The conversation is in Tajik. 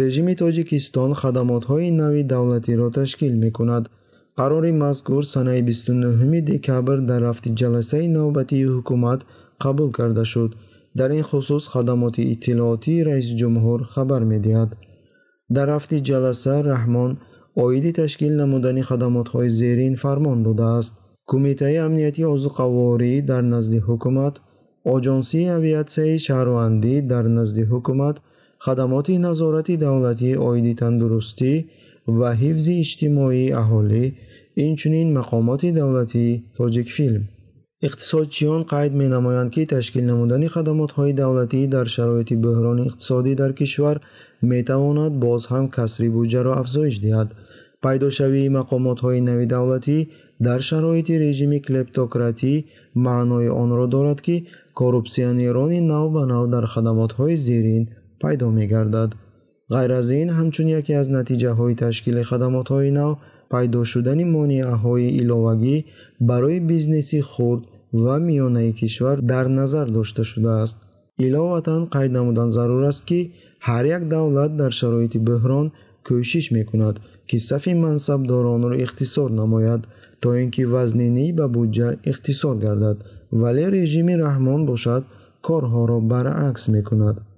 режими тоҷикистон хадамотҳои нави давлатиро ташкил мекунад қарори мазкур санаи 29 декабр дар рафти ҷаласаи навбатии ҳукумат қабул карда шуд дар ин хусус хадамоти иттилоотии раисҷумҳур хабар медиҳад дар рафти ҷаласа раҳмон оиди ташкил намудани хадамотҳои зерин фармон додааст кумитаи амнияти озуқаворӣ дар назди ҳукумат оҷонсии авиатсияи шаҳрвандӣ дар назди ҳукумат хадамоти назорати давлатӣ оиди тандурустӣ ва ҳифзи иҷтимоии аҳолӣ инчунин мақомоти давлатӣ тоҷикфилм иқтисодчиён қайд менамоянд ки ташкил намудани хадамотҳои давлатӣ дар шароити бӯҳрони иқтисодӣ дар кишвар метавонад боз ҳам касри буҷаро афзоиш диҳад пайдошавии мақомотҳои нави давлатӣ дар шароити режими клептократӣ маънои онро дорад ки коррупсионерони нав ба нав дар хадамотҳои зерин пайдо мегардад ғайр аз ин ҳамчун яке аз натиҷаҳои ташкили хадамотҳои нав пайдо шудани монеаҳои иловагӣ барои бизнеси хурд ва миёнаи кишвар дар назар дошта шудааст иловатан қайд намудан зарур аст ки ҳар як давлат дар шароити буҳрон кӯшиш мекунад ки сафи мансабдоронро ихтисор намояд то ин ки вазнинӣ ба буҷа ихтисор гардад вале режими раҳмон бошад корҳоро баръакс мекунад